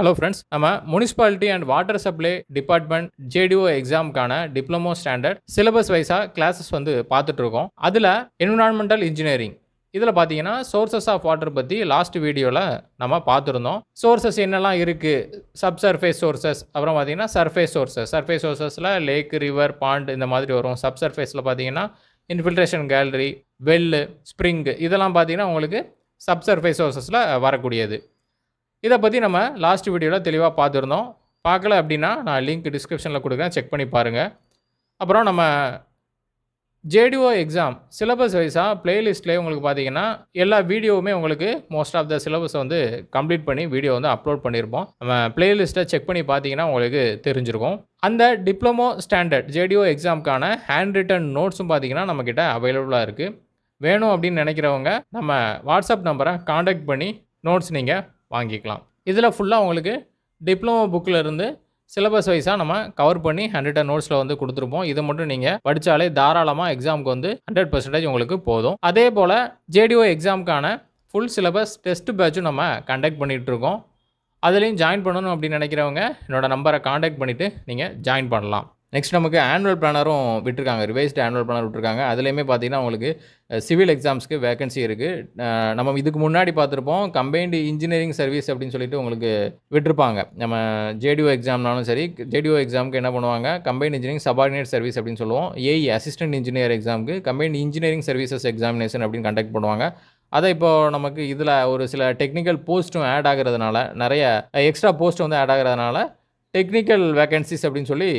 hello friends நம்ம municipality and water supply department JDO எக்ஸாமுக்கான diploma standard syllabus வைஸாக classes வந்து பார்த்துட்ருக்கோம் அதில் என்விரான்மெண்டல் இன்ஜினியரிங் இதில் பார்த்தீங்கன்னா சோர்சஸ் ஆஃப் வாட்டர் பற்றி லாஸ்ட் வீடியோவில் நம்ம பார்த்துருந்தோம் சோர்சஸ் என்னெல்லாம் இருக்குது சப் சர்ஃபேஸ் சோர்சஸ் அப்புறம் பார்த்தீங்கன்னா சர்ஃபேஸ் சோர்சஸ் சர்ஃபேஸ் சோர்சஸில் லேக் ரிவர் பாண்ட் இந்த மாதிரி வரும் சப் சர்ஃபேஸில் பார்த்தீங்கன்னா இன்ஃபில்ட்ரேஷன் கேலரி வெல்லு ஸ்ப்ரிங்கு இதெல்லாம் பார்த்தீங்கன்னா உங்களுக்கு சப் சர்ஃபேஸ் சோர்சஸில் வரக்கூடியது இதை பற்றி நம்ம லாஸ்ட் வீடியோவில் தெளிவாக பார்த்துருந்தோம் பார்க்கல அப்படின்னா நான் லிங்க் டிஸ்கிரிப்ஷனில் கொடுக்குறேன் செக் பண்ணி பாருங்கள் அப்புறம் நம்ம ஜேடிஓ எக்ஸாம் சிலபஸ் வைஸாக ப்ளேலிஸ்ட்லேயே உங்களுக்கு பார்த்தீங்கன்னா எல்லா வீடியோவுமே உங்களுக்கு மோஸ்ட் ஆஃப் த சிலபஸை வந்து கம்ப்ளீட் பண்ணி வீடியோ வந்து அப்லோட் பண்ணியிருப்போம் நம்ம ப்ளேலிஸ்ட்டை செக் பண்ணி பார்த்தீங்கன்னா உங்களுக்கு தெரிஞ்சிருக்கும் அந்த டிப்ளமோ ஸ்டாண்டர்ட் ஜேடிஓ எக்ஸாமுக்கான ஹேண்ட் ரிட்டன் நோட்ஸும் பார்த்தீங்கன்னா நம்மக்கிட்ட அவைலபிளாக இருக்குது வேணும் அப்படின்னு நினைக்கிறவங்க நம்ம வாட்ஸ்அப் நம்பரை காண்டாக்ட் பண்ணி நோட்ஸ் நீங்கள் வாங்கிக்கலாம் இதில் ஃபுல்லாக உங்களுக்கு டிப்ளமோ புக்கில் இருந்து சிலபஸ் வைஸாக நம்ம கவர் பண்ணி ஹண்ட்ரட் நோட்ஸில் வந்து கொடுத்துருப்போம் இது மட்டும் நீங்கள் படித்தாலே தாராளமாக எக்ஸாமுக்கு வந்து ஹண்ட்ரட் பர்சன்டேஜ் உங்களுக்கு போதும் அதே போல் ஜேடிஓ எக்ஸாமுக்கான ஃபுல் சிலபஸ் டெஸ்ட் பேட்சும் நம்ம கண்டக்ட் பண்ணிகிட்ருக்கோம் அதுலேயும் ஜாயின் பண்ணணும் அப்படின்னு நினைக்கிறவங்க என்னோடய நம்பரை காண்டாக்ட் பண்ணிவிட்டு நீங்கள் ஜாயின் பண்ணலாம் நெக்ஸ்ட் நமக்கு ஆனுவல் பிளானரும் விட்டுருக்காங்க ரிவைஸ்டு ஆனுவல் பிளானர் விட்டுருக்காங்க அதுலேயுமே பார்த்தீங்கன்னா உங்களுக்கு சிவில் எக்ஸாம்ஸ்க்கு வேகன்சி இருக்குது நம்ம இதுக்கு முன்னாடி பார்த்துருப்போம் கம்பைன்டு இன்ஜினியரிங் சர்வீஸ் அப்படின்னு சொல்லிட்டு உங்களுக்கு விட்டுருப்பாங்க நம்ம ஜேடிஓ எக்ஸாம்னாலும் சரி ஜேடிஓ எக்ஸாமுக்கு என்ன பண்ணுவாங்க கம்பைன் இன்ஜினியரிங் சபார்டினேட் சர்வீஸ் அப்படின்னு சொல்லுவோம் ஏஇ அசிஸ்டன்ட் இன்ஜினியர் எக்ஸாமுக்கு கம்பைன் இன்ஜினியரிங் சர்வீசஸ் எக்ஸாமினேஷன் அப்படின்னு கண்டக்ட் பண்ணுவாங்க அதை இப்போது நமக்கு இதில் ஒரு சில டெக்னிக்கல் போஸ்ட்டும் ஆட் ஆகிறதுனால நிறைய எக்ஸ்ட்ரா போஸ்ட் வந்து ஆட் ஆகிறதுனால டெக்னிக்கல் வேகன்சிஸ் அப்படின்னு சொல்லி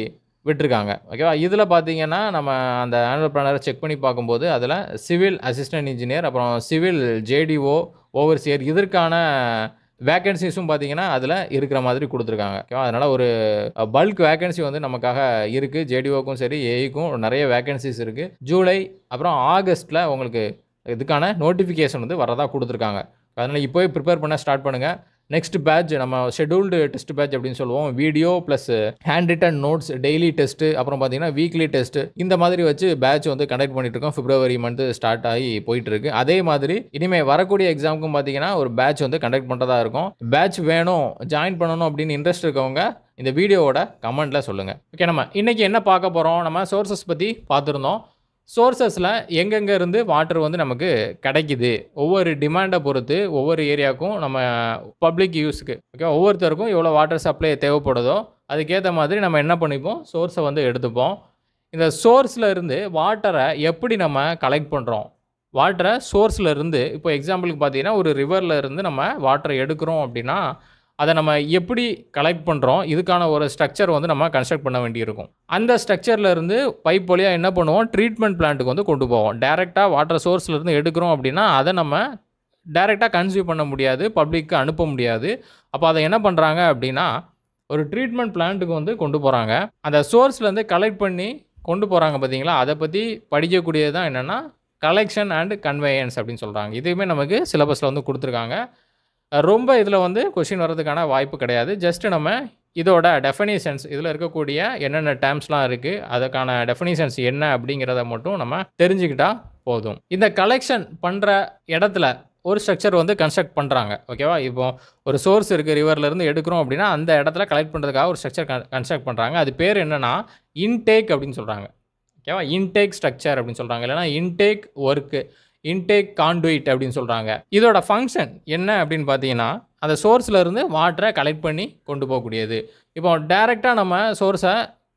விட்டுருக்காங்க ஓகேவா இதில் பார்த்தீங்கன்னா நம்ம அந்த ஆனுவல் பிளானரை செக் பண்ணி பார்க்கும்போது அதில் சிவில் அசிஸ்டன்ட் இன்ஜினியர் அப்புறம் சிவில் ஜேடிஓ ஓவர்சியர் இதற்கான வேக்கன்சிஸும் பார்த்தீங்கன்னா அதில் இருக்கிற மாதிரி கொடுத்துருக்காங்க ஓகேவா அதனால் ஒரு பல்க் வேக்கன்சி வந்து நமக்காக இருக்குது ஜேடிஓக்கும் சரி ஏஐக்கும் e நிறைய வேக்கன்சிஸ் இருக்குது ஜூலை அப்புறம் ஆகஸ்ட்டில் உங்களுக்கு இதுக்கான நோட்டிஃபிகேஷன் வந்து வரதாக கொடுத்துருக்காங்க அதனால் இப்போவே ப்ரிப்பேர் பண்ண ஸ்டார்ட் பண்ணுங்கள் நெக்ஸ்ட் பேட்ச் நம்ம ஷெடியூல்டு டெஸ்ட் பேட்ச் அப்படின்னு சொல்லுவோம் video plus hand written notes daily test அப்புறம் பார்த்தீங்கன்னா வீக்லி டெஸ்ட் இந்த மாதிரி வச்சு பேட்ச் வந்து கண்டக்ட் பண்ணிட்டு இருக்கோம் பிப்ரவரி மந்த் ஸ்டார்ட் ஆகி போயிட்டு இருக்கு அதே மாதிரி இனிமேல் வரக்கூடிய எக்ஸாமுக்கும் பார்த்தீங்கன்னா ஒரு பேட்ச் வந்து கண்டக்ட் பண்ணுறதா இருக்கும் பேட்ச் வேணும் ஜாயின் பண்ணணும் அப்படின்னு இன்ட்ரெஸ்ட் இருக்கவங்க இந்த வீடியோவோட கமெண்ட்டில் சொல்லுங்கள் ஓகே நம்ம இன்றைக்கி என்ன பார்க்க போகிறோம் நம்ம சோர்சஸ் பற்றி பார்த்துருந்தோம் சோர்சஸில் எங்கெங்கே இருந்து வாட்டர் வந்து நமக்கு கிடைக்குது ஒவ்வொரு டிமாண்டை பொறுத்து ஒவ்வொரு ஏரியாவுக்கும் நம்ம பப்ளிக் யூஸுக்கு ஓகே ஒவ்வொருத்தருக்கும் எவ்வளோ வாட்டர் சப்ளை தேவைப்படுதோ அதுக்கேற்ற மாதிரி நம்ம என்ன பண்ணிப்போம் சோர்ஸை வந்து எடுத்துப்போம் இந்த சோர்ஸில் இருந்து வாட்டரை எப்படி நம்ம கலெக்ட் பண்ணுறோம் வாட்டரை சோர்ஸில் இருந்து இப்போ எக்ஸாம்பிளுக்கு பார்த்தீங்கன்னா ஒரு ரிவரில் இருந்து நம்ம வாட்டரை எடுக்கிறோம் அப்படின்னா அதை நம்ம எப்படி கலெக்ட் பண்ணுறோம் இதுக்கான ஒரு ஸ்ட்ரக்சர் வந்து நம்ம கன்ஸ்ட்ரக்ட் பண்ண வேண்டியிருக்கும் அந்த ஸ்ட்ரக்சர்லேருந்து பைப் வழியாக என்ன பண்ணுவோம் ட்ரீட்மெண்ட் பிளான்ட்டுக்கு வந்து கொண்டு போவோம் டேரெக்டாக வாட்டர் சோர்ஸ்லேருந்து எடுக்கிறோம் அப்படின்னா அதை நம்ம டேரெக்டாக கன்சியூம் பண்ண முடியாது பப்ளிக்கு அனுப்ப முடியாது அப்போ அதை என்ன பண்ணுறாங்க அப்படின்னா ஒரு ட்ரீட்மெண்ட் பிளான்ட்டுக்கு வந்து கொண்டு போகிறாங்க அந்த சோர்ஸ்லேருந்து கலெக்ட் பண்ணி கொண்டு போகிறாங்க பார்த்தீங்களா அதை பற்றி படிக்கக்கூடியது தான் என்னென்னா கலெக்ஷன் அண்ட் கன்வேயன்ஸ் அப்படின்னு சொல்கிறாங்க இதுவுமே நமக்கு சிலபஸில் வந்து கொடுத்துருக்காங்க ரொம்ப இதில் வந்து கொஷின் வர்றதுக்கான வாய்ப்பு கிடையாது ஜஸ்ட்டு நம்ம இதோட டெஃபனிஷன்ஸ் இதில் இருக்கக்கூடிய என்னென்ன டேர்ம்ஸ்லாம் இருக்குது அதுக்கான டெஃபனிஷன்ஸ் என்ன அப்படிங்கிறத மட்டும் நம்ம தெரிஞ்சுக்கிட்டால் போதும் இந்த கலெக்ஷன் பண்ணுற இடத்துல ஒரு ஸ்ட்ரக்சர் வந்து கன்ஸ்ட்ரக்ட் பண்ணுறாங்க ஓகேவா இப்போ ஒரு சோர்ஸ் இருக்குது ரிவர்லேருந்து எடுக்கிறோம் அப்படின்னா அந்த இடத்துல கலெக்ட் பண்ணுறதுக்காக ஒரு ஸ்ட்ரக்சர் கன்ஸ்ட்ரக்ட் பண்ணுறாங்க அது பேர் என்னென்னா இன்டேக் அப்படின்னு சொல்கிறாங்க ஓகேவா இன்டேக் ஸ்ட்ரக்சர் அப்படின்னு சொல்கிறாங்க இல்லைனா இன்டேக் ஒர்க்கு இன்டேக் கான்டுயிட் அப்படின்னு சொல்கிறாங்க இதோட ஃபங்க்ஷன் என்ன அப்படின்னு பார்த்தீங்கன்னா அந்த சோர்ஸில் இருந்து வாட்டரை கலெக்ட் பண்ணி கொண்டு போகக்கூடியது இப்போ டைரெக்டாக நம்ம சோர்ஸை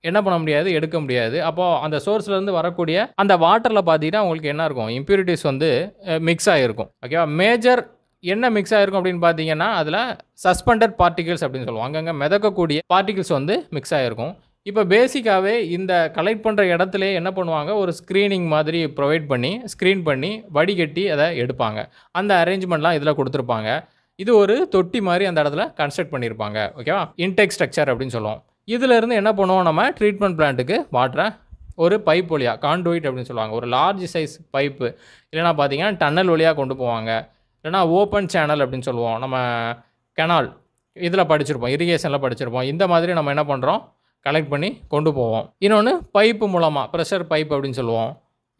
என்ன பண்ண முடியாது எடுக்க முடியாது அப்போது அந்த சோர்ஸ்லேருந்து வரக்கூடிய அந்த வாட்டரில் பார்த்தீங்கன்னா உங்களுக்கு என்ன இருக்கும் இம்ப்யூரிட்டிஸ் வந்து மிக்ஸ் ஆகிருக்கும் ஓகேவா மேஜர் என்ன மிக்ஸ் ஆகிருக்கும் அப்படின்னு பார்த்தீங்கன்னா அதில் சஸ்பெண்டட் பார்ட்டிகிள்ஸ் அப்படின்னு சொல்லுவோம் அங்கங்கே மிதக்கக்கூடிய பார்ட்டிகிள்ஸ் வந்து மிக்ஸ் ஆகிருக்கும் இப்போ பேசிக்காகவே இந்த கலெக்ட் பண்ணுற இடத்துல என்ன பண்ணுவாங்க ஒரு ஸ்க்ரீனிங் மாதிரி ப்ரொவைட் பண்ணி ஸ்க்ரீன் பண்ணி வடிகட்டி அதை எடுப்பாங்க அந்த அரேஞ்ச்மெண்ட்லாம் இதில் கொடுத்துருப்பாங்க இது ஒரு தொட்டி மாதிரி அந்த இடத்துல கன்ஸ்ட்ரக்ட் பண்ணியிருப்பாங்க ஓகேவா இன்டெக் ஸ்ட்ரக்சர் அப்படின்னு சொல்லுவோம் இதிலேருந்து என்ன பண்ணுவோம் நம்ம ட்ரீட்மெண்ட் பிளான்ட்டுக்கு வாட்டரை ஒரு பைப் வழியாக காண்டோயிட் அப்படின்னு சொல்லுவாங்க ஒரு லார்ஜ் சைஸ் பைப்பு இல்லைனா பார்த்தீங்கன்னா டன்னல் வழியாக கொண்டு போவாங்க இல்லைனா ஓப்பன் சேனல் அப்படின்னு சொல்லுவோம் நம்ம கெனால் இதில் படிச்சிருப்போம் இரிகேஷனில் படிச்சிருப்போம் இந்த மாதிரி நம்ம என்ன பண்ணுறோம் கலெக்ட் பண்ணி கொண்டு போவோம் இன்னொன்று பைப்பு மூலமாக ப்ரெஷர் பைப் அப்படின்னு சொல்லுவோம்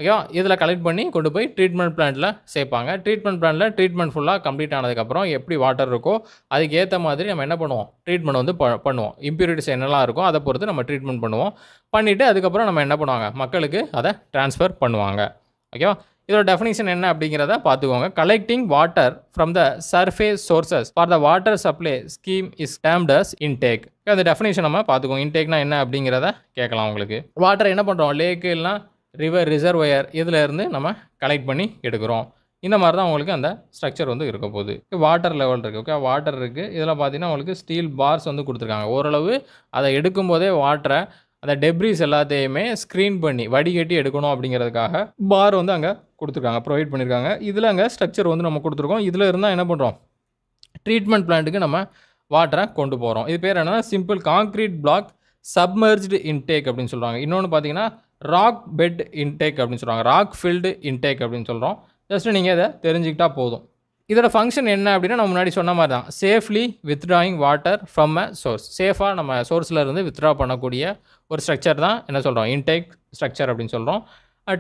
ஓகேவா இதில் கலெக்ட் பண்ணி கொண்டு போய் ட்ரீட்மெண்ட் பிளான்ட்டில் சேர்ப்பாங்க ட்ரீட்மெண்ட் பிளான்ட்டில் ட்ரீட்மெண்ட் ஃபுல்லாக கம்ப்ளீட் ஆனதுக்கப்புறம் எப்படி வாட்டர் இருக்கோ அதுக்கு ஏற்ற மாதிரி நம்ம என்ன பண்ணுவோம் ட்ரீட்மெண்ட் வந்து பண்ணுவோம் இம்ப்யூரிட்டிஸ் என்னெல்லாம் இருக்கோ அதை பொறுத்து நம்ம ட்ரீட்மெண்ட் பண்ணுவோம் பண்ணிவிட்டு அதுக்கப்புறம் நம்ம என்ன பண்ணுவாங்க மக்களுக்கு அதை டிரான்ஸ்ஃபர் பண்ணுவாங்க ஓகேவா இதோட டெஃபினேஷன் என்ன அப்படிங்கிறத பார்த்துக்கோங்க collecting water from the surface sources for the water supply scheme is termed as intake அந்த டெஃபினேஷன் நம்ம பார்த்துக்கோம் இன்டேக்னா என்ன அப்படிங்கிறத கேட்கலாம் உங்களுக்கு வாட்டர் என்ன பண்ணுறோம் லேக்கு இல்லைனா ரிவர் ரிசர்வயர் இதிலேருந்து நம்ம கலெக்ட் பண்ணி எடுக்கிறோம் இந்த மாதிரி தான் உங்களுக்கு அந்த ஸ்ட்ரக்சர் வந்து இருக்க போகுது வாட்டர் லெவல் இருக்குது ஓகே வாட்டர் இருக்குது இதில் பார்த்தீங்கன்னா உங்களுக்கு ஸ்டீல் பார்ஸ் வந்து கொடுத்துருக்காங்க ஓரளவு அதை எடுக்கும்போதே வாட்டரை அந்த டெப்ரிஸ் எல்லாத்தையுமே ஸ்க்ரீன் பண்ணி வடிகட்டி எடுக்கணும் அப்படிங்கிறதுக்காக பார் வந்து அங்கே கொடுத்துருக்காங்க ப்ரொவைட் பண்ணியிருக்காங்க இதில் அங்கே ஸ்ட்ரக்சர் வந்து நம்ம கொடுத்துருக்கோம் இதில் இருந்தால் என்ன பண்ணுறோம் ட்ரீட்மெண்ட் பிளான்ட்டுக்கு நம்ம வாட்டரை கொண்டு போகிறோம் இது பேர் என்னென்னா simple concrete block submerged intake அப்படின்னு சொல்கிறாங்க இன்னொன்று பார்த்தீங்கன்னா ராக் பெட் இன்டேக் அப்படின்னு சொல்கிறாங்க ராக் ஃபீல்டு இன்டேக் அப்படின்னு சொல்கிறோம் ஜஸ்ட்டு நீங்கள் இதை தெரிஞ்சுக்கிட்டா போதும் இதோட ஃபங்க்ஷன் என்ன அப்படின்னா நம்ம முன்னாடி சொன்ன மாதிரி தான் safely withdrawing water from a source சேஃபாக நம்ம சோர்ஸில் இருந்து வித்ட்ரா பண்ணக்கூடிய ஒரு ஸ்ட்ரக்சர் தான் என்ன சொல்கிறோம் இன்டேக் ஸ்ட்ரக்சர் அப்படின்னு சொல்கிறோம்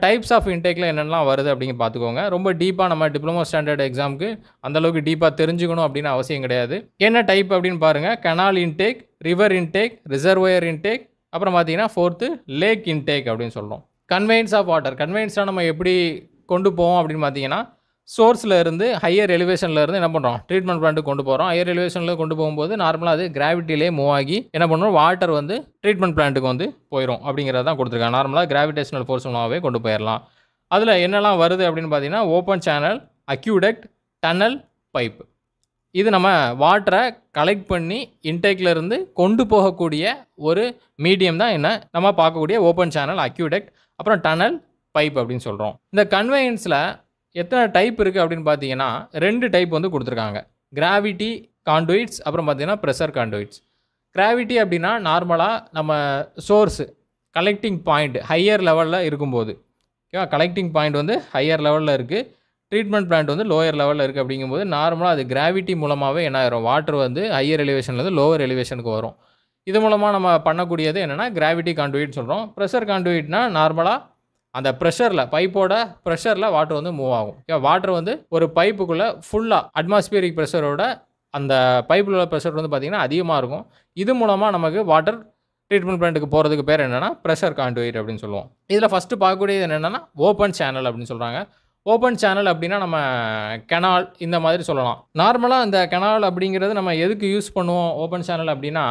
டைப்ஸ் ஆஃப் இன்டேக்கில் என்னென்னலாம் வருது அப்படிங்க பார்த்துக்கோங்க ரொம்ப டீப்பாக நம்ம டிப்ளமோ ஸ்டாண்டர்ட் எக்ஸாமுக்கு அந்தளவுக்கு டீப்பாக தெரிஞ்சுக்கணும் அப்படின்னு அவசியம் கிடையாது என்ன டைப் அப்படின்னு பாருங்கள் canal intake river intake reservoir intake அப்புறம் பார்த்தீங்கன்னா ஃபோர்த்து லேக் இன்டேக் அப்படின்னு சொல்கிறோம் கன்வெயின்ஸ் ஆஃப் வாட்டர் கன்வெயின்ஸாக நம்ம எப்படி கொண்டு போவோம் அப்படின்னு பார்த்தீங்கன்னா சோர்ஸில் இருந்து ஹையர் எலிவேஷனில் இருந்து என்ன பண்ணுறோம் ட்ரீட்மெண்ட் பிளான் கொண்டு போகிறோம் ஹையர் எலிவேஷனில் கொண்டு போகும்போது நார்மலாக அது கிராவிட்டிலேயே மூவ் ஆகி என்ன பண்ணுறோம் வாட்டர் வந்து ட்ரீட்மெண்ட் பிளான்ட்டுக்கு வந்து போயிடும் அப்படிங்கிறத தான் கொடுத்துருக்காங்க நார்மலாக கிராவிடேஷனல் ஃபோர்ஸ் மூலமாகவே கொண்டு போயிடலாம் அதில் என்னெல்லாம் வருது அப்படின்னு பார்த்தீங்கன்னா open channel aqueduct tunnel pipe இது நம்ம வாட்டரை கலெக்ட் பண்ணி இன்டேக்லேருந்து கொண்டு போகக்கூடிய ஒரு மீடியம் தான் என்ன நம்ம பார்க்கக்கூடிய ஓப்பன் சேனல் அக்யூடெக்ட் அப்புறம் டனல் பைப் அப்படின்னு சொல்கிறோம் இந்த கன்வெயன்ஸில் எத்தனை டைப் இருக்குது அப்படின்னு பார்த்தீங்கன்னா ரெண்டு டைப் வந்து கொடுத்துருக்காங்க கிராவிட்டி காண்டோயிட்ஸ் அப்புறம் பார்த்தீங்கன்னா ப்ரெஷர் காண்டோயிட்ஸ் கிராவிட்டி அப்படின்னா நார்மலாக நம்ம சோர்ஸு கலெக்டிங் பாயிண்ட் ஹையர் லெவலில் இருக்கும்போது ஓகேவா கலெக்டிங் பாயிண்ட் வந்து ஹையர் லெவலில் இருக்குது ட்ரீட்மெண்ட் பிளான்ட் வந்து லோயர் லெவலில் இருக்குது அப்படிங்கும்போது நார்மலாக அது கிராவிட்டி மூலமாகவே என்ன ஆயிரும் வாட்டர் வந்து ஹையர் எலிவேஷன்லேருந்து லோவர் எலிவேஷனுக்கு வரும் இது மூலமாக நம்ம பண்ணக்கூடியது என்னென்னா கிராவிட்டி காண்டுவிட் சொல்கிறோம் ப்ரெஷர் காண்டுவிட்னா நார்மலாக அந்த ப்ரெஷரில் பைப்போட ப்ரெஷரில் வாட்டர் வந்து மூவ் ஆகும் ஓகே வாட்டர் வந்து ஒரு பைப்புக்குள்ளே ஃபுல்லாக அட்மாஸ்பியரிக் ப்ரெஷரோட அந்த பைப்பில் உள்ள ப்ரெஷர் வந்து பார்த்திங்கன்னா அதிகமாக இருக்கும் இது மூலமாக நமக்கு வாட்டர் ட்ரீட்மெண்ட் பிளான்ட்டுக்கு போகிறதுக்கு பேர் என்னென்னா ப்ரெஷர் கான்டுவேட் அப்படின்னு சொல்லுவோம் இதில் ஃபஸ்ட்டு பார்க்கக்கூடியது என்னென்னா ஓப்பன் சேனல் அப்படின்னு சொல்கிறாங்க ஓப்பன் சேனல் அப்படின்னா நம்ம கெனால் இந்த மாதிரி சொல்லலாம் நார்மலாக அந்த கெனால் அப்படிங்கிறது நம்ம எதுக்கு யூஸ் பண்ணுவோம் ஓப்பன் சேனல் அப்படின்னா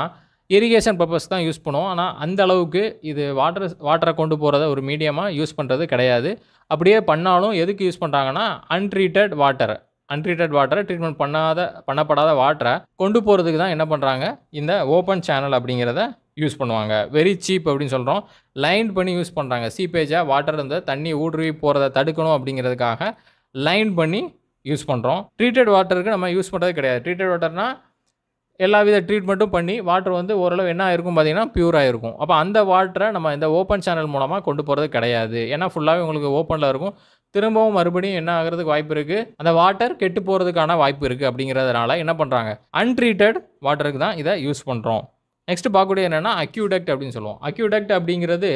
இரிகேஷன் பர்பஸ் தான் யூஸ் பண்ணுவோம் ஆனால் அந்த அளவுக்கு இது வாட்டர் வாட்டரை கொண்டு போகிறத ஒரு மீடியமாக யூஸ் பண்ணுறது கிடையாது அப்படியே பண்ணாலும் எதுக்கு யூஸ் பண்ணுறாங்கன்னா அன்ட்ரீட்டட் வாட்டர் அன்ட்ரீட்டட் வாட்டரை ட்ரீட்மெண்ட் பண்ணாத பண்ணப்படாத வாட்டரை கொண்டு போகிறதுக்கு தான் என்ன பண்ணுறாங்க இந்த ஓப்பன் சேனல் அப்படிங்கிறத யூஸ் பண்ணுவாங்க வெரி சீப் அப்படின்னு சொல்கிறோம் லைன் பண்ணி யூஸ் பண்ணுறாங்க சீப்பேஜாக வாட்டர் இருந்த தண்ணி ஊடுருவி போகிறத தடுக்கணும் அப்படிங்கிறதுக்காக லைன் பண்ணி யூஸ் பண்ணுறோம் ட்ரீட்டட் வாட்டருக்கு நம்ம யூஸ் பண்ணுறது கிடையாது ட்ரீட்டட் வாட்டர்னால் எல்லா வித ட்ரீட்மெண்ட்டும் பண்ணி வாட்டர் வந்து ஓரளவு என்ன ஆயிருக்கும் பார்த்தீங்கன்னா ப்யூராக இருக்கும் அப்போ அந்த வாட்டரை நம்ம இந்த ஓப்பன் சேனல் மூலமாக கொண்டு போகிறது கிடையாது ஏன்னா ஃபுல்லாகவே உங்களுக்கு ஓப்பனில் இருக்கும் திரும்பவும் மறுபடியும் என்ன ஆகிறதுக்கு வாய்ப்பு இருக்குது அந்த வாட்டர் கெட்டு போகிறதுக்கான வாய்ப்பு இருக்குது அப்படிங்கிறதுனால என்ன பண்ணுறாங்க அன்ட்ரீட்டட் வாட்டருக்கு தான் இதை யூஸ் பண்ணுறோம் நெக்ஸ்ட் பார்க்கக்கூடிய என்னென்னா அக்யூடக்ட் அப்படின்னு சொல்லுவோம் அக்யூடக்ட் அப்படிங்கிறது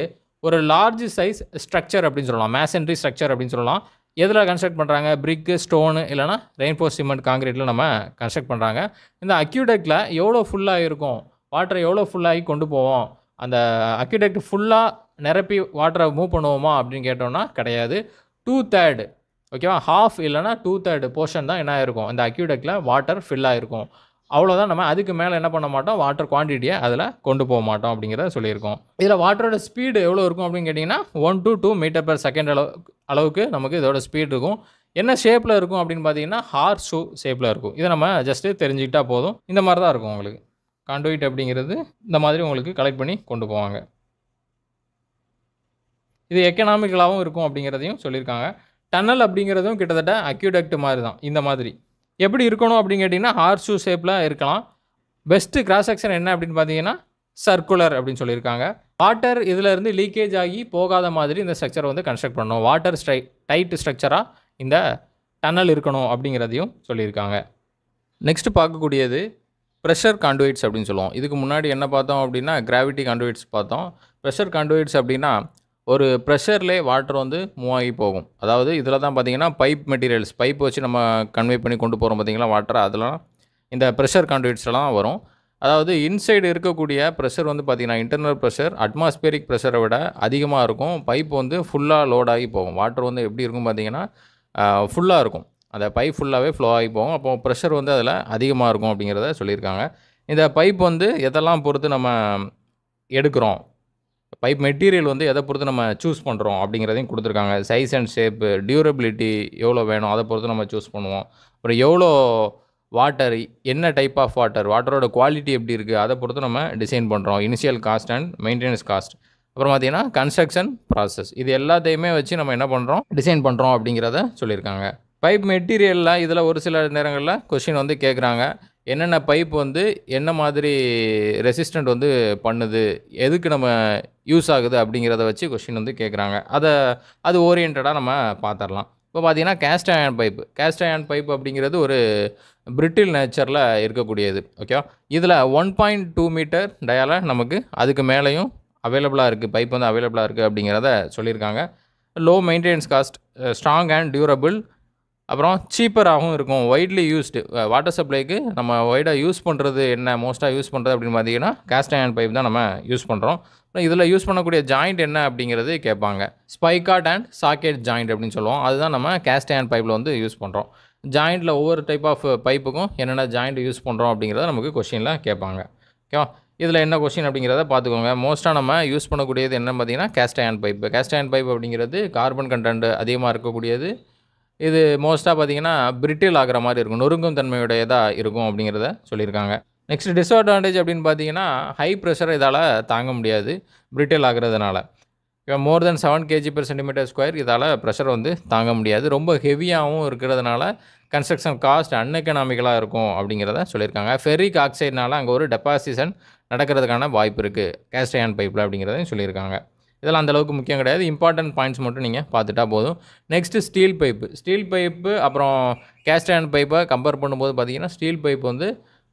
ஒரு லார்ஜ் சைஸ் ஸ்ட்ரக்சர் அப்படின்னு சொல்லலாம் மேசன்ட்ரி ஸ்ட்ரக்சர் அப்படின்னு சொல்லலாம் எதில் கன்ஸ்ட்ரக்ட் பண்ணுறாங்க பிரிக்கு ஸ்டோனு இல்லைனா ரெயின்போ சிமெண்ட் காங்கிரீட்டில் நம்ம கன்ஸ்ட்ரக்ட் பண்ணுறாங்க இந்த அக்யூடெக்டில் எவ்வளோ ஃபுல்லாக இருக்கும் வாட்டரை எவ்வளோ ஃபுல்லாகி கொண்டு போவோம் அந்த அக்யூடெக்ட் ஃபுல்லாக நிரப்பி வாட்டரை மூவ் பண்ணுவோமா அப்படின்னு கேட்டோம்னா கிடையாது டூ தேர்டு ஓகேவா ஹாஃப் இல்லைனா டூ தேர்டு போர்ஷன் தான் என்ன இருக்கும் அந்த அக்யூடெக்டில் வாட்டர் ஃபில்லாக இருக்கும் அவ்வளோதான் நம்ம அதுக்கு மேலே என்ன பண்ண மாட்டோம் வாட்டர் குவான்டிட்டியை அதில் கொண்டு போக மாட்டோம் அப்படிங்கிறத சொல்லியிருக்கோம் இதில் வாட்டரோட ஸ்பீடு எவ்வளோ இருக்கும் அப்படின்னு கேட்டிங்கன்னா one to two meter per second அளவு அளவுக்கு நமக்கு இதோட ஸ்பீட் இருக்கும் என்ன ஷேப்பில் இருக்கும் அப்படின்னு பார்த்தீங்கன்னா ஹார் ஷூ ஷேப்பில் இருக்கும் இதை நம்ம ஜஸ்ட்டு தெரிஞ்சுக்கிட்டா போதும் இந்த மாதிரி தான் இருக்கும் உங்களுக்கு காண்டோயிட் அப்படிங்கிறது இந்த மாதிரி உங்களுக்கு கலெக்ட் பண்ணி கொண்டு போவாங்க இது எக்கனாமிக்கலாகவும் இருக்கும் அப்படிங்கிறதையும் சொல்லியிருக்காங்க டன்னல் அப்படிங்கிறதும் கிட்டத்தட்ட அக்யூடக்ட் மாதிரி தான் இந்த மாதிரி எப்படி இருக்கணும் அப்படின்னு கேட்டிங்கன்னா ஹார்ஷூ ஷேப்பில் இருக்கலாம் பெஸ்ட்டு கிராஸ் செக்ஷன் என்ன அப்படின்னு பார்த்தீங்கன்னா சர்க்குலர் அப்படின்னு சொல்லியிருக்காங்க வாட்டர் இதிலேருந்து லீக்கேஜ் ஆகி போகாத மாதிரி இந்த ஸ்ட்ரக்சரை வந்து கன்ஸ்ட்ரக்ட் பண்ணணும் வாட்டர் ஸ்ட்ரை டைட்டு ஸ்ட்ரக்சராக இந்த டன்னல் இருக்கணும் அப்படிங்கிறதையும் சொல்லியிருக்காங்க நெக்ஸ்ட் பார்க்கக்கூடியது ப்ரெஷர் காண்டுவைட்ஸ் அப்படின்னு சொல்லுவோம் இதுக்கு முன்னாடி என்ன பார்த்தோம் அப்படின்னா கிராவிட்டி காண்டுவைட்ஸ் பார்த்தோம் ப்ரெஷர் காண்டுவைட்ஸ் அப்படின்னா ஒரு ப்ரெஷர்லே வாட்டர் வந்து மூவ் ஆகி போகும் அதாவது இதில் தான் பார்த்தீங்கன்னா பைப் மெட்டீரியல்ஸ் பைப் வச்சு நம்ம கன்வே பண்ணி கொண்டு போகிறோம் பார்த்திங்கன்னா வாட்டர் அதெல்லாம் இந்த ப்ரெஷர் கான்டுவிட்ஸ்லாம் வரும் அதாவது இன்சைடு இருக்கக்கூடிய ப்ரெஷர் வந்து பார்த்திங்கன்னா இன்டர்னல் ப்ரெஷர் அட்மாஸ்பியரிக் ப்ரெஷரை விட அதிகமாக இருக்கும் பைப் வந்து ஃபுல்லாக லோடாகி போகும் வாட்டர் வந்து எப்படி இருக்கும் பார்த்திங்கன்னா ஃபுல்லாக இருக்கும் அந்த பைப் ஃபுல்லாகவே ஃப்ளோ ஆகி போகும் அப்போது ப்ரெஷர் வந்து அதில் அதிகமாக இருக்கும் அப்படிங்கிறத சொல்லியிருக்காங்க இந்த பைப் வந்து எதெல்லாம் பொறுத்து நம்ம எடுக்கிறோம் பைப் மெட்டீரியல் வந்து எதை பொறுத்து நம்ம சூஸ் பண்ணுறோம் அப்படிங்கிறதையும் கொடுத்துருக்காங்க சைஸ் அண்ட் ஷேப்பு டியூரபிலிட்டி எவ்வளோ வேணும் அதை பொறுத்து நம்ம சூஸ் பண்ணுவோம் அப்புறம் எவ்வளோ வாட்டர் என்ன டைப் ஆஃப் வாட்டர் வாட்டரோட குவாலிட்டி எப்படி இருக்குது அதை பொறுத்து நம்ம டிசைன் பண்ணுறோம் initial cost and maintenance cost அப்புறம் பார்த்திங்கன்னா கன்ஸ்ட்ரக்ஷன் ப்ராசஸ் இது எல்லாத்தையுமே வச்சு நம்ம என்ன பண்ணுறோம் டிசைன் பண்ணுறோம் அப்படிங்கிறத சொல்லியிருக்காங்க பைப் மெட்டீரியலில் இதில் ஒரு சில நேரங்களில் கொஷின் வந்து கேட்குறாங்க என்னென்ன பைப் வந்து என்ன மாதிரி ரெசிஸ்டண்ட் வந்து பண்ணுது எதுக்கு நம்ம யூஸ் ஆகுது அப்படிங்கிறத வச்சு கொஷின் வந்து கேட்குறாங்க அதை அது ஓரியன்டாக நம்ம பார்த்துடலாம் இப்போ பார்த்தீங்கன்னா cast iron pipe cast iron pipe அப்படிங்கிறது ஒரு பிரிட்டில் நேச்சரில் இருக்கக்கூடியது ஓகே இதில் ஒன் பாயிண்ட் டூ மீட்டர் டயால நமக்கு அதுக்கு மேலேயும் அவைலபிளாக இருக்குது பைப் வந்து அவைலபிளாக இருக்குது அப்படிங்கிறத சொல்லியிருக்காங்க low maintenance cost strong and durable அப்புறம் சீப்பராகவும் இருக்கும் ஒய்ட்லி யூஸ்டு வாட்டர் சப்ளைக்கு நம்ம ஒய்டாக யூஸ் பண்ணுறது என்ன மோஸ்ட்டாக யூஸ் பண்ணுறது அப்படின்னு பார்த்தீங்கன்னா கேஸ்ட் அயன் பைப் தான் நம்ம யூஸ் பண்ணுறோம் அப்புறம் இதில் யூஸ் பண்ணக்கூடிய ஜாயிண்ட் என்ன அப்படிங்கிறது கேட்பாங்க ஸ்பைகாட் அண்ட் சாக்கெட் ஜாயிண்ட் அப்படின்னு சொல்லுவோம் அதுதான் நம்ம கேஸ்ட் அயன் பைப்பில் வந்து யூஸ் பண்ணுறோம் ஜாயிண்டில் ஒவ்வொரு டைப் ஆஃப் பைப்புக்கும் என்னென்ன ஜாயிண்ட் யூஸ் பண்ணுறோம் அப்படிங்கிறத நமக்கு கொஷினில் கேட்பாங்க ஓகேவா இதில் என்ன கொஷின் அப்படிங்கிறத பார்த்துக்கோங்க மோஸ்ட்டாக நம்ம யூஸ் பண்ணக்கூடியது என்ன பார்த்தீங்கன்னா cast iron pipe cast iron pipe அப்படிங்கிறது கார்பன் கண்டென்ட் அதிகமாக இருக்கக்கூடியது இது மோஸ்ட்டாக பார்த்திங்கன்னா பிரிட்டில் ஆகிற மாதிரி இருக்கும் நொறுங்கும் தன்மையுடையதாக இருக்கும் அப்படிங்கிறத சொல்லியிருக்காங்க நெக்ஸ்ட் டிஸ்அட்வான்டேஜ் அப்படின்னு பார்த்தீங்கன்னா ஹை ப்ரெஷர் இதால் தாங்க முடியாது பிரிட்டில் ஆகிறதுனால இப்போ more than seven KG per centimeter square இதால் ப்ரெஷர் வந்து தாங்க முடியாது ரொம்ப ஹெவியாகவும் இருக்கிறதுனால கன்ஸ்ட்ரக்ஷன் காஸ்ட் அன்எக்கனாமிக்கலாக இருக்கும் அப்படிங்கிறத சொல்லியிருக்காங்க ஃபெரிக் ஆக்சைடுனால அங்கே ஒரு டெபாசிஷன் நடக்கிறதுக்கான வாய்ப்பு இருக்குது கேஸ்டயன் பைப்பில் அப்படிங்கிறதையும் சொல்லியிருக்காங்க இதெல்லாம் அந்தளவுக்கு முக்கியம் கிடையாது இம்பார்ட்டன்ட் பாயிண்ட்ஸ் மட்டும் நீங்கள் பார்த்துட்டா போதும் next steel pipe steel pipe அப்புறம் கேஸ்ட் அண்ட் பைப்பை கம்பேர் பண்ணும்போது பார்த்திங்கன்னா ஸ்டீல் பைப் வந்து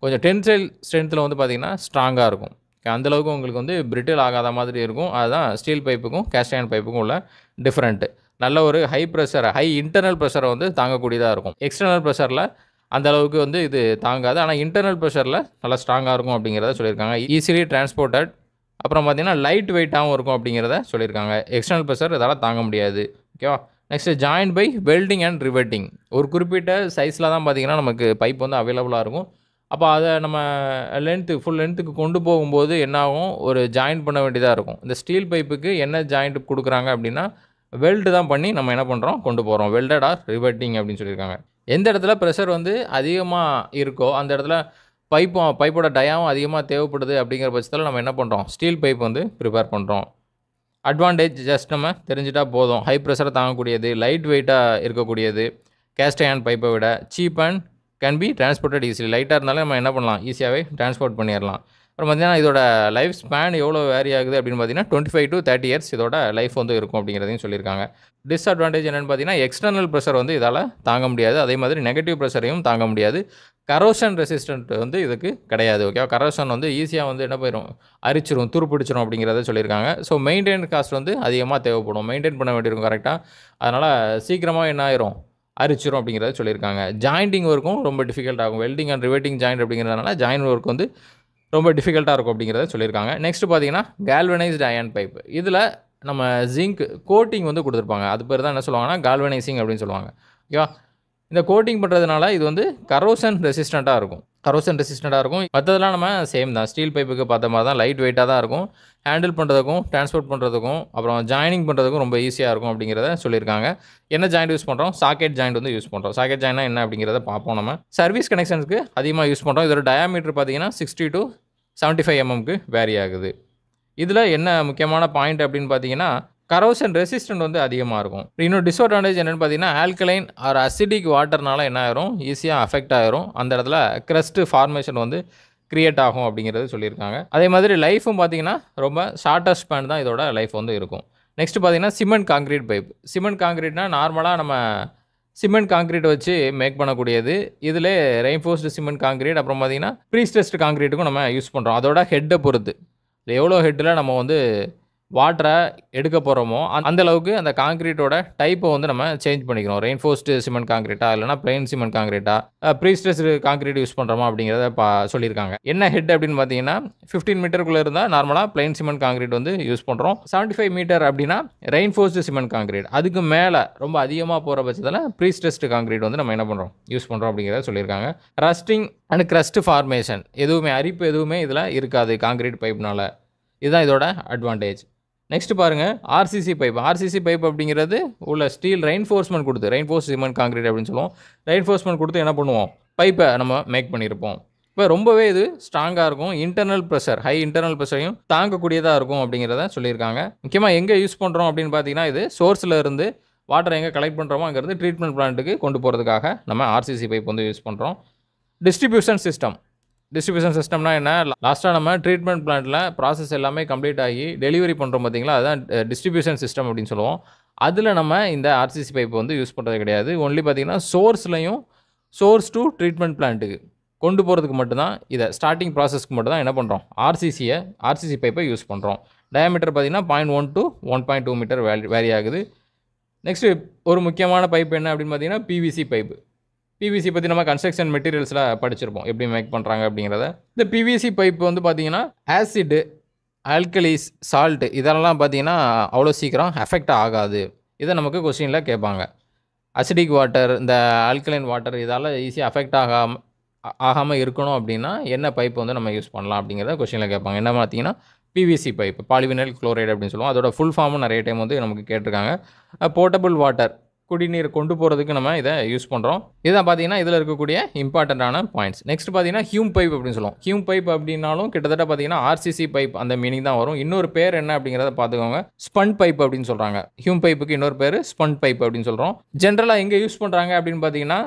கொஞ்சம் டென்சைல் ஸ்ட்ரென்த்தில் வந்து பார்த்திங்கன்னா ஸ்ட்ராங்காக இருக்கும் அந்தளவுக்கு உங்களுக்கு வந்து பிரிட்டில் ஆகாத மாதிரி இருக்கும் அதுதான் ஸ்டீல் பைப்புக்கும் கேஸ்ட் அயன் பைப்புக்கும் உள்ள டிஃப்ரெண்ட்டு நல்ல ஒரு ஹை ப்ரெஷர் ஹை இன்டர்னல் ப்ரெஷரை வந்து தாங்கக்கூடியதாக இருக்கும் எக்ஸ்டர்னல் ப்ரெஷரில் அந்த அளவுக்கு வந்து இது தாங்காது ஆனால் இன்டர்னல் ப்ரெஷரில் நல்லா ஸ்ட்ராங்காக இருக்கும் அப்படிங்கிறத சொல்லியிருக்காங்க ஈஸிலி டிரான்ஸ்போர்ட்டட் அப்புறம் பார்த்தீங்கன்னா லைட் வெயிட்டாகவும் இருக்கும் அப்படிங்கிறத சொல்லியிருக்காங்க எக்ஸ்டர்னல் ப்ரெஷர் இதால் தாங்க முடியாது ஓகேவா next joint by welding and riveting ஒரு குறிப்பிட்ட சைஸில் தான் பார்த்தீங்கன்னா நமக்கு பைப் வந்து அவைலபிளாக இருக்கும் அப்போ அதை நம்ம லென்த்து ஃபுல் லென்த்துக்கு கொண்டு போகும்போது என்னாகும் ஒரு ஜாயிண்ட் பண்ண வேண்டியதாக இருக்கும் இந்த ஸ்டீல் பைப்புக்கு என்ன ஜாயிண்ட் கொடுக்குறாங்க அப்படின்னா வெல்டு தான் பண்ணி நம்ம என்ன பண்ணுறோம் கொண்டு போகிறோம் வெல்டட் ஆர் ரிவெட்டிங் அப்படின்னு சொல்லியிருக்காங்க எந்த இடத்துல ப்ரெஷர் வந்து அதிகமாக இருக்கோ அந்த இடத்துல பைப்பும் பைப்போட டயாவும் அதிகமாக தேவைப்படுது அப்படிங்கிற பட்சத்தில் நம்ம என்ன பண்ணுறோம் ஸ்டீல் பைப் வந்து ப்ரிப்பேர் பண்ணுறோம் அட்வான்டேஜ் ஜஸ்ட் நம்ம தெரிஞ்சிட்டா போதும் ஹை ப்ரெஷரை தாங்கக்கூடியது லைட் வெயிட்டாக இருக்கக்கூடியது கேஸ்ட் ஹேண்ட் பைப்பை விட cheap and can be transported easily லைட்டாக இருந்தாலும் நம்ம என்ன பண்ணலாம் ஈஸியாகவே டிரான்ஸ்போர்ட் பண்ணிடலாம் அப்புறம் பார்த்தீங்கன்னா இதோட லைஃப் ஸ்பேன் எவ்வளோ வேரி ஆகுது அப்படின்னு பார்த்தீங்கன்னா twenty five to thirty years இதோட லைஃப் வந்து இருக்கும் அப்படிங்கிறதையும் சொல்லியிருக்காங்க டிஸ்அட்வான்டேஜ் என்னென்னு பார்த்தீங்கன்னா எக்ஸ்டர்னல் ப்ரெஷர் வந்து இதால் தாங்க முடியாது அதே மாதிரி நெகட்டிவ் ப்ரெஷரையும் தாங்க முடியாது கரோஷன் ரெசிஸ்டன்ட் வந்து இதுக்கு கிடையாது ஓகே கரோஷன் வந்து ஈஸியாக வந்து என்ன போயிடும் அரிச்சிரும் துருப்பிடிச்சிரும் அப்படிங்கிறத சொல்லியிருக்காங்க ஸோ மெயின்டைன் காஸ்ட் வந்து அதிகமாக தேவைப்படும் மெயின்டைன் பண்ண வேண்டியிருக்கும் கரெக்டாக அதனால் சீக்கிரமாக என்ன ஆயிரும் அரிச்சிரும் அப்படிங்கிறத சொல்லியிருக்காங்க ஜாயிண்டிங் ஒர்க்கும் ரொம்ப டிஃபிகல்ட் ஆகும் வெல்டிங் அண்ட் ரிவேட்டிங் ஜாயிண்ட் அப்படிங்கிறதுனால ஜாயின் ஒர்க் வந்து ரொம்ப டிஃபிகல்ட்டாக இருக்கும் அப்படிங்கிறத சொல்லியிருக்காங்க நெக்ஸ்ட் பார்த்தீங்கன்னா கேல்வனைஸ்டு அயன் பைப் இதில் நம்ம ஜிங்க் கோட்டிங் வந்து கொடுத்துருப்பாங்க அது பேர் தான் என்ன சொல்லுவாங்கன்னா கால்வனைசிங் அப்படின்னு சொல்லுவாங்க ஓகேவா இந்த கோட்டிங் பண்ணுறதுனால இது வந்து கரோசன் ரெசிஸ்டண்ட்டாக இருக்கும் கரோசன் ரெசிஸ்டண்ட்டாக இருக்கும் மற்றதெல்லாம் நம்ம சேம் தான் ஸ்டீல் பைப்புக்கு பார்த்த மாதிரி தான் லைட் வெயிட்டாக தான் இருக்கும் ஹேண்டில் பண்ணுறதுக்கும் டிரான்ஸ்போர்ட் பண்ணுறதுக்கும் அப்புறம் ஜாயினிங் பண்ணுறதுக்கும் ரொம்ப ஈஸியாக இருக்கும் அப்படிங்கிறத சொல்லியிருக்காங்க என்ன ஜாயிண்ட் யூஸ் பண்ணுறோம் சாக்கெட் ஜாயிண்ட் வந்து யூஸ் பண்ணுறோம் சாக்கெட் ஜாயினா என்ன அப்படிங்கிறத பார்ப்போம் நம்ம சர்வீஸ் கனெக்ஷனுக்கு அதிகமாக யூஸ் பண்ணுறோம் இதோட டயாமீட்டர் பார்த்தீங்கன்னா சிக்ஸ்டி டு செவன்ட்டி ஃபைவ் எம்எம்க்கு வேரி ஆகுது இதில் என்ன முக்கியமான பாயிண்ட் அப்படின்னு பார்த்தீங்கன்னா கரோசன் ரெசிஸ்டன்ட் வந்து அதிகமாக இருக்கும் இன்னொரு டிஸ்அட்வான்டேஜ் என்னென்னு பார்த்தீங்கன்னா ஆல்கலைன் ஆர் அசிடிக் வாட்டர்னால என்ன ஆயிரும் ஈஸியாக அஃபெக்ட் ஆகிரும் அந்த இடத்துல க்ரஸ்ட்டு ஃபார்மேஷன் வந்து க்ரியேட் ஆகும் அப்படிங்கிறது சொல்லியிருக்காங்க அதே மாதிரி லைஃப்பும் பார்த்தீங்கன்னா ரொம்ப ஷார்ட்டஸ்ட் ஸ்பேன் தான் இதோட லைஃப் வந்து இருக்கும் நெக்ஸ்ட் பார்த்தீங்கன்னா சிமெண்ட் காங்கிரீட் பைப் சிமெண்ட் காங்கிரீட்னா நார்மலாக நம்ம சிமெண்ட் காங்கிரீட் வச்சு மேக் பண்ணக்கூடியது இதில் ரெயின்ஃபோஸ்டு சிமெண்ட் காங்கிரீட் அப்புறம் பார்த்திங்கன்னா ப்ரீஸ்டெஸ்ட் காங்கிரீட்டுக்கும் நம்ம யூஸ் பண்ணுறோம் அதோட ஹெட்டை பொறுத்து எவ்வளோ ஹெட்டில் நம்ம வந்து வாட்டரை எடுக்க போகிறோமோ அந்தளவுக்கு அந்த காங்கிரீட்டோட டைப்பை வந்து நம்ம சேஞ்ச் பண்ணிக்கிறோம் ரெயின்ஃபோர்ஸ்டு சிமெண்ட் காங்கிரீட்டா இல்லைனா பிளெயின் சிமெண்ட் காங்கிரீட்டா ப்ரீஸ்ட்ரெஸ்டு காங்கிரீட் யூஸ் பண்ணுறோமா அப்படிங்கிறத பா சொல்லியிருக்காங்க என்ன ஹெட் அப்படின்னு பார்த்தீங்கன்னா ஃபிஃப்டீன் மீட்டருக்குள்ளே இருந்தால் நார்மலாக பிளெயின் சிமெண்ட் காங்கிரீட் வந்து யூஸ் பண்ணுறோம் செவன்ட்டி ஃபைவ் மீட்டர் அப்படின்னா ரெயின்ஃபோர்ஸ்டு சிமெண்ட் காங்கிரீட் அதுக்கு மேலே ரொம்ப அதிகமாக போகிற பட்சத்தில் ப்ரீஸ்ட்ரெஸ்டு காங்கிரீட் வந்து நம்ம என்ன பண்ணுறோம் யூஸ் பண்ணுறோம் அப்படிங்கிறத சொல்லியிருக்காங்க ரஸ்டிங் அண்ட் க்ரஸ்ட் ஃபார்மேஷன் எதுவுமே அரிப்பு எதுவுமே இதில் இருக்காது காங்கிரீட் பைப்னால் இதுதான் இதோட அட்வான்டேஜ் நெக்ஸ்ட் பாருங்கள் ஆர்சிசி பைப் ஆர்சிசி பைப் அப்படிங்கிறது உள்ள ஸ்டீல் ரெயின்ஃபோர்ஸ்மெண்ட் கொடுத்து ரெயின்ஃபோர்ஸ் சிமெண்ட் காங்கிரீட் அப்படின்னு சொல்லுவோம் ரெயின்ஃபோர்ஸ்மெண்ட் கொடுத்து என்ன பண்ணுவோம் பைப்பை நம்ம மேக் பண்ணியிருப்போம் இப்போ ரொம்பவே இது ஸ்ட்ராங்காக இருக்கும் இன்டர்னல் ப்ரெஷர் ஹை இன்டர்னல் ப்ரெஷரையும் தாங்கக்கூடியதாக இருக்கும் அப்படிங்கிறத சொல்லியிருக்காங்க முக்கியமாக எங்கே யூஸ் பண்ணுறோம் அப்படின்னு பார்த்தீங்கன்னா இது சோர்ஸில் இருந்து வாட்டரை எங்கே கலெக்ட் பண்ணுறோமோ அங்கேருந்து ட்ரீட்மெண்ட் பிளான்ட்டுக்கு கொண்டு போகிறதுக்காக நம்ம ஆர்சிசி பைப் வந்து யூஸ் பண்ணுறோம் டிஸ்ட்ரிபியூஷன் சிஸ்டம் டிஸ்ட்ரிபியூஷன் சிஸ்டம்னா என்ன லாஸ்ட்டாக நம்ம ட்ரீட்மெண்ட் பிளான்ட்டில் ப்ராசஸ் எல்லாமே கம்ப்ளீட் ஆகி டெலிவரி பண்ணுறோம் பார்த்தீங்களா அதுதான் டிஸ்ட்ரிபியூஷன் சிஸ்டம் அப்படின்னு சொல்லுவோம் அதில் நம்ம இந்த ஆர்சிசி பைப் வந்து யூஸ் பண்ணுறது கிடையாது ஒன்லி பார்த்தீங்கன்னா சோர்ஸ்லையும் சோர்ஸ் டு ட்ரீட்மெண்ட் பிளான்ட்டுக்கு கொண்டு போகிறதுக்கு மட்டும்தான் இதை ஸ்டார்டிங் ப்ராசஸ்க்கு மட்டும் தான் என்ன பண்ணுறோம் ஆர்சிசியை ஆர்சிசி பைப்பை யூஸ் பண்ணுறோம் டயமீட்டர் பார்த்திங்கன்னா point one to one point two meter vary next நெக்ஸ்ட்டு ஒரு முக்கியமான பைப் என்ன அப்படின்னு பார்த்திங்கன்னா பிவிசி பைப்பு பிவிசி பற்றி நம்ம கன்ஸ்ட்ரக்ஷன் மெட்டீரியல்ஸில் படிச்சிருப்போம் எப்படி மேக் பண்ணுறாங்க அப்படிங்கிறத இந்த பிவிசி பைப் வந்து பார்த்திங்கன்னா ஆசிடு ஆல்கலிஸ் சால்ட்டு இதெல்லாம் பார்த்திங்கன்னா அவ்வளோ சீக்கிரம் எஃபெக்ட் ஆகாது இதை நமக்கு கொஸ்டினில் கேட்பாங்க அசிடிக் வாட்டர் இந்த ஆல்கலைன் வாட்டர் இதால் ஈஸியாக அஃபெக்ட் ஆகாம ஆகாமல் இருக்கணும் அப்படின்னா என்ன பைப் வந்து நம்ம யூஸ் பண்ணலாம் அப்படிங்கிறத கொஸ்டினில் கேட்பாங்க என்ன பார்த்தீங்கன்னா பிவிசி பைப் பாலிவினல் குளோரைடு அப்படின்னு சொல்லுவோம் அதோட ஃபுல் ஃபார்மும் நிறைய டைம் வந்து நமக்கு கேட்டிருக்காங்க போர்ட்டபுள் வாட்டர் குடிநீர் கொண்டு போகிறதுக்கு நம்ம இதை யூஸ் பண்ணுறோம் இதான் பார்த்தீங்கன்னா இதில் இருக்கக்கூடிய இம்பார்ட்டண்ட்டான பாயிண்ட்ஸ் நெக்ஸ்ட் பார்த்தீங்கன்னா ஹியூம் பைப் அப்படின்னு சொல்லுவோம் ஹியூம் பைப் அப்படின்னாலும் கிட்டத்தட்ட பார்த்தீங்கன்னா ஆர்சிசி பைப் அந்த மீனிங் தான் வரும் இன்னொரு பேர் என்ன அப்படிங்கிறத பார்த்துக்கோங்க ஸ்பண்ட் பைப் அப்படின்னு சொல்கிறாங்க ஹியூம் பைப்புக்கு இன்னொரு பேர் ஸ்பண்ட் பைப் அப்படின்னு சொல்கிறோம் ஜென்ரலாக எங்கே யூஸ் பண்ணுறாங்க அப்படின்னு பார்த்தீங்கன்னா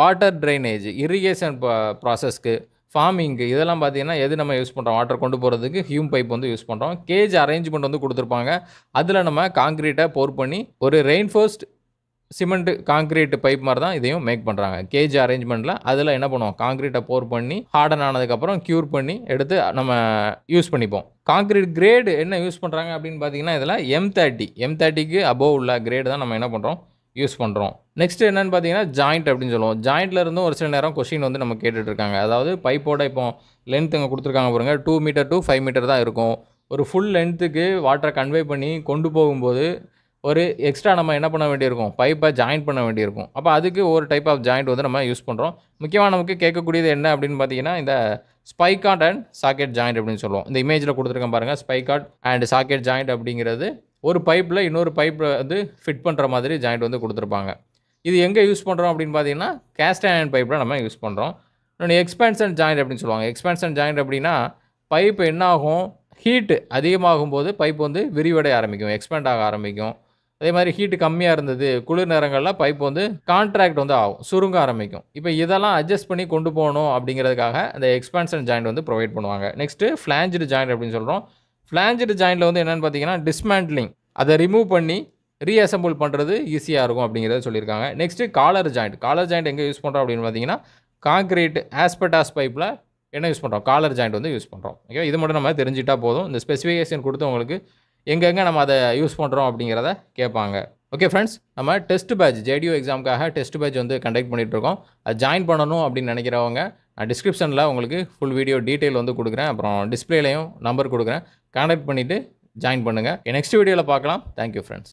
வாட்டர் ட்ரைனேஜ் இரிகேஷன் ப்ராசஸ்க்கு ஃபார்மிங்கு இதெல்லாம் பார்த்தீங்கன்னா எது நம்ம யூஸ் பண்ணுறோம் வாட்டர் கொண்டு போகிறதுக்கு ஹியூம் பைப் வந்து யூஸ் பண்ணுறோம் கேஜ் அரேஞ்ச்மெண்ட் வந்து கொடுத்துருப்பாங்க அதில் நம்ம காங்கிரீட்டை போர் பண்ணி ஒரு ரெயின்ஃபோஸ்ட் சிமெண்ட் காங்கிரீட் பைப் மாதிரி தான் இதையும் மேக் பண்ணுறாங்க கேஜ் அரேஞ்ச்மெண்ட்டில் அதில் என்ன பண்ணுவோம் காங்கிரீட்டை போர் பண்ணி ஹார்டன் ஆனதுக்கப்புறம் க்யூர் பண்ணி எடுத்து நம்ம யூஸ் பண்ணிப்போம் காங்கிரீட் கிரேடு என்ன யூஸ் பண்ணுறாங்க அப்படின்னு பார்த்தீங்கன்னா இதில் எம் தேர்ட்டி எம் தேர்ட்டிக்கு அபோவ் உள்ள கிரேடு தான் நம்ம என்ன பண்ணுறோம் யூஸ் பண்ணுறோம் நெக்ஸ்ட் என்னென்னு பார்த்தீங்கன்னா ஜாயிண்ட் அப்படின்னு சொல்லுவோம் ஜாயிண்ட்டில் இருந்தும் ஒரு சில நேரம் கொஷின் வந்து நம்ம கேட்டுட்ருக்காங்க அதாவது பைப்போட இப்போ லென்த் இங்கே கொடுத்துருக்காங்க பாருங்கள் two meter to five meter தான் இருக்கும் ஒரு ஃபுல் லென்த்துக்கு வாட்டரை கன்வே பண்ணி கொண்டு போகும்போது ஒரு எக்ஸ்ட்ரா நம்ம என்ன பண்ண வேண்டியிருக்கும் பைப்பை ஜாயின் பண்ண வேண்டியிருக்கும் அப்போ அதுக்கு ஒரு டைப் ஆஃப் ஜாயிண்ட் வந்து நம்ம யூஸ் பண்ணுறோம் முக்கியமாக நமக்கு கேட்கக்கூடியது என்ன அப்படின்னு பார்த்தீங்கன்னா இந்த ஸ்பைகாட் அண்ட் சாக்கெட் ஜாயிண்ட் அப்படின்னு சொல்லுவோம் இந்த இமேஜில் கொடுத்துருக்கேன் பாருங்கள் ஸ்பைகாட் அண்ட் சாக்கெட் ஜாயிண்ட் அப்படிங்கிறது ஒரு பைப்பில் இன்னொரு பைப்பில் வந்து ஃபிட் பண்ணுற மாதிரி ஜாயிண்ட் வந்து கொடுத்துருப்பாங்க இது எங்கே யூஸ் பண்ணுறோம் அப்படின்னு பார்த்தீங்கன்னா கேஸ்ட் அயன் பைப்பில் நம்ம யூஸ் பண்ணுறோம் இன்னொன்று எக்ஸ்பேன்ஷன் ஜாயிண்ட் அப்படின்னு சொல்லுவாங்க எக்ஸ்பேன்ஷன் ஜாயிண்ட் அப்படின்னா பைப் என்ன ஆகும் ஹீட்டு அதிகமாகும் போது பைப் வந்து விரிவடைய ஆரம்பிக்கும் எக்ஸ்பேண்ட் ஆக ஆரம்பிக்கும் அதே மாதிரி ஹீட்டு கம்மியாக இருந்தது குளிர் நேரங்களில் பைப் வந்து கான்ட்ராக்ட் வந்து ஆகும் சுருங்க ஆரம்பிக்கும் இப்போ இதெல்லாம் அட்ஜஸ்ட் பண்ணி கொண்டு போகணும் அப்படிங்கிறதுக்காக அந்த எக்ஸ்பான்ஷன் ஜாயிண்ட் வந்து ப்ரொவைட் பண்ணுவாங்க நெக்ஸ்ட்டு ஃப்ளாஞ்சு ஜாயிண்ட் அப்படின்னு சொல்கிறோம் ஃப்ளாஞ்சு ஜாயிண்டில் வந்து என்னென்னு பார்த்தீங்கன்னா டிஸ்மேண்ட்லிங் அதை ரிமூவ் பண்ணி ரீஅசம்பிள் பண்ணுறது ஈஸியாக இருக்கும் அப்படிங்கிறத சொல்லியிருக்காங்க next collar joint collar joint எங்கே யூஸ் பண்ணுறோம் அப்படின்னு பார்த்தீங்கன்னா காங்கிரீட் ஆஸ்பெட்டாஸ் பைப்பில் என்ன யூஸ் பண்ணுறோம் காலர் ஜாயிண்ட் வந்து யூஸ் பண்ணுறோம் ஓகே இது மட்டும் நம்ம தெரிஞ்சிட்டா போதும் இந்த ஸ்பெசிஃபிகேஷன் கொடுத்து உங்களுக்கு எங்கெங்கே நம்ம அதை யூஸ் பண்ணுறோம் அப்படிங்கிறத கேட்பாங்க ஓகே ஃப்ரெண்ட்ஸ் நம்ம டெஸ்ட் பேட்ச் ஜேடியூ எக்ஸாமுக்காக டெஸ்ட் பேட்ச் வந்து கண்டக்ட் பண்ணிகிட்ருக்கோம் அது ஜாயின் பண்ணணும் அப்படின்னு நினைக்கிறவங்க நான் டிஸ்கிரிப்ஷனில் உங்களுக்கு ஃபுல் வீடியோ டீட்டெயில் வந்து கொடுக்குறேன் அப்புறம் டிஸ்பிளேலையும் நம்பர் கொடுக்குறேன் கான்டாக்ட் பண்ணிவிட்டு ஜாயின் பண்ணுங்கள் நெக்ஸ்ட் வீடியோவில் பார்க்கலாம் தேங்க்யூ ஃப்ரெண்ட்ஸ்